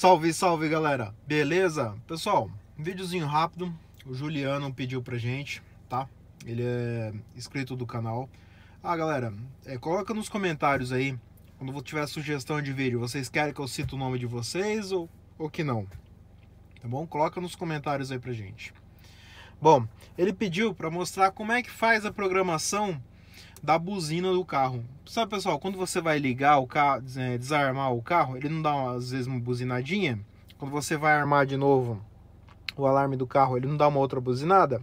Salve, salve galera, beleza? Pessoal, um videozinho rápido, o Juliano pediu pra gente, tá? Ele é inscrito do canal. Ah galera, é, coloca nos comentários aí, quando tiver sugestão de vídeo, vocês querem que eu cite o nome de vocês ou, ou que não? Tá bom? Coloca nos comentários aí pra gente. Bom, ele pediu para mostrar como é que faz a programação da buzina do carro. Sabe, pessoal, quando você vai ligar o carro, é, desarmar o carro, ele não dá uma, às vezes uma buzinadinha? Quando você vai armar de novo o alarme do carro, ele não dá uma outra buzinada?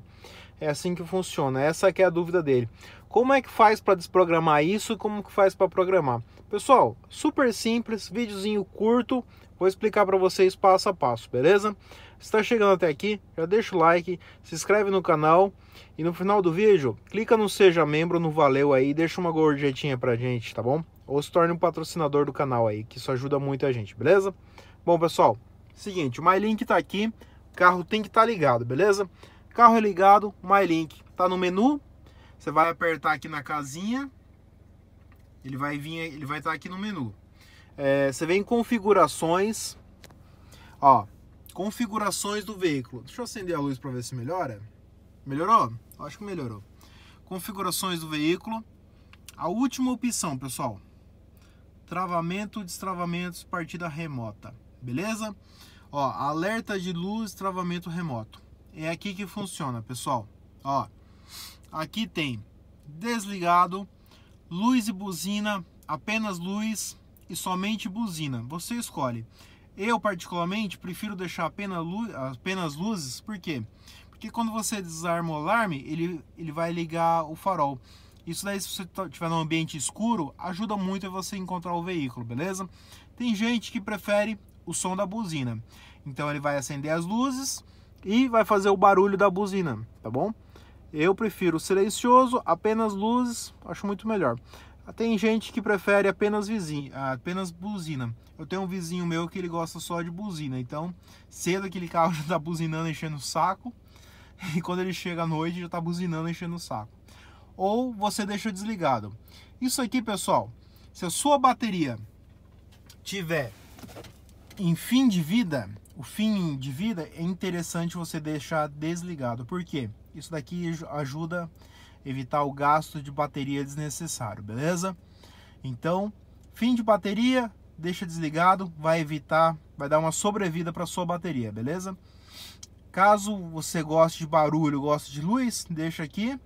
É assim que funciona. Essa que é a dúvida dele. Como é que faz para desprogramar isso? Como que faz para programar? Pessoal, super simples, videozinho curto. Vou explicar para vocês passo a passo, beleza? está chegando até aqui, já deixa o like, se inscreve no canal e no final do vídeo, clica no seja membro, no valeu aí, deixa uma gorjetinha a gente, tá bom? Ou se torne um patrocinador do canal aí, que isso ajuda muito a gente, beleza? Bom, pessoal, seguinte, o MyLink tá aqui, o carro tem que estar tá ligado, beleza? Carro é ligado, MyLink. Tá no menu, você vai apertar aqui na casinha, ele vai vir, ele vai estar tá aqui no menu. É, você vem em configurações, ó, configurações do veículo. Deixa eu acender a luz para ver se melhora. Melhorou? Acho que melhorou. Configurações do veículo. A última opção, pessoal. Travamento, destravamentos, partida remota. Beleza? Ó, alerta de luz, travamento remoto. É aqui que funciona, pessoal. Ó, aqui tem desligado, luz e buzina, apenas luz e somente buzina. Você escolhe. Eu, particularmente, prefiro deixar apenas, luz, apenas luzes, por quê? Porque quando você desarma o alarme, ele, ele vai ligar o farol. Isso daí, se você estiver tá, num ambiente escuro, ajuda muito a você encontrar o veículo, beleza? Tem gente que prefere o som da buzina. Então ele vai acender as luzes e vai fazer o barulho da buzina, tá bom? Eu prefiro silencioso, apenas luzes, acho muito melhor. Tem gente que prefere apenas vizinho, apenas buzina. Eu tenho um vizinho meu que ele gosta só de buzina, então cedo aquele carro já tá buzinando, enchendo o saco, e quando ele chega à noite já tá buzinando, enchendo o saco. Ou você deixa desligado. Isso aqui, pessoal, se a sua bateria tiver em fim de vida, o fim de vida é interessante você deixar desligado. Por quê? Isso daqui ajuda a evitar o gasto de bateria desnecessário, beleza? Então, fim de bateria, deixa desligado, vai evitar, vai dar uma sobrevida para sua bateria, beleza? Caso você goste de barulho, goste de luz, deixa aqui.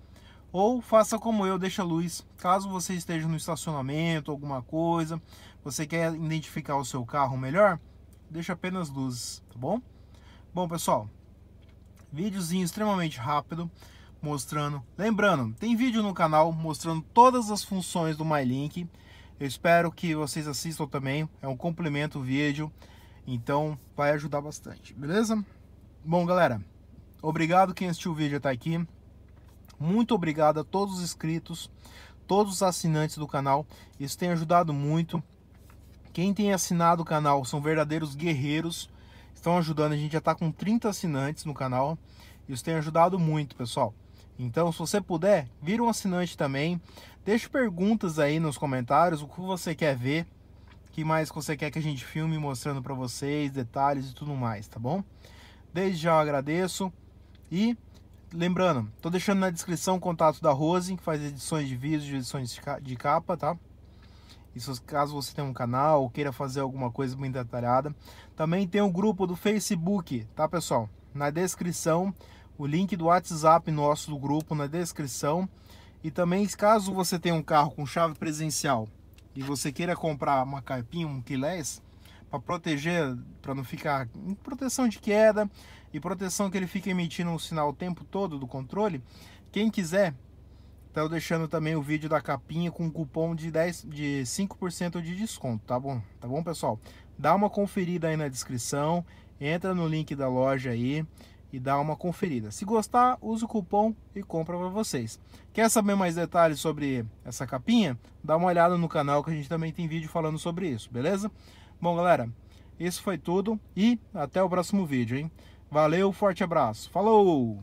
Ou faça como eu, deixa a luz. Caso você esteja no estacionamento, alguma coisa, você quer identificar o seu carro melhor, deixa apenas luzes, tá bom? Bom, pessoal, videozinho extremamente rápido mostrando. Lembrando, tem vídeo no canal mostrando todas as funções do MyLink. Eu espero que vocês assistam também. É um complemento o vídeo, então vai ajudar bastante, beleza? Bom, galera, obrigado quem assistiu o vídeo até aqui. Muito obrigado a todos os inscritos, todos os assinantes do canal. Isso tem ajudado muito. Quem tem assinado o canal são verdadeiros guerreiros, estão ajudando. A gente já está com 30 assinantes no canal. e Isso tem ajudado muito, pessoal. Então, se você puder, vira um assinante também. Deixe perguntas aí nos comentários, o que você quer ver, o que mais você quer que a gente filme mostrando para vocês, detalhes e tudo mais, tá bom? Desde já eu agradeço e lembrando, tô deixando na descrição o contato da Rose, que faz edições de vídeo, edições de capa, tá? Isso caso você tenha um canal ou queira fazer alguma coisa muito detalhada. Também tem o um grupo do Facebook, tá pessoal? Na descrição, o link do WhatsApp nosso do grupo na descrição. E também caso você tenha um carro com chave presencial e você queira comprar uma carpinha, um quilés, para proteger, para não ficar em proteção de queda e proteção que ele fica emitindo um sinal o tempo todo do controle, quem quiser Tá deixando também o vídeo da capinha com cupom de 10 de 5% de desconto, tá bom? Tá bom, pessoal? Dá uma conferida aí na descrição, entra no link da loja aí e dá uma conferida. Se gostar, usa o cupom e compra para vocês. Quer saber mais detalhes sobre essa capinha? Dá uma olhada no canal que a gente também tem vídeo falando sobre isso, beleza? Bom, galera, isso foi tudo e até o próximo vídeo, hein? Valeu, forte abraço. Falou!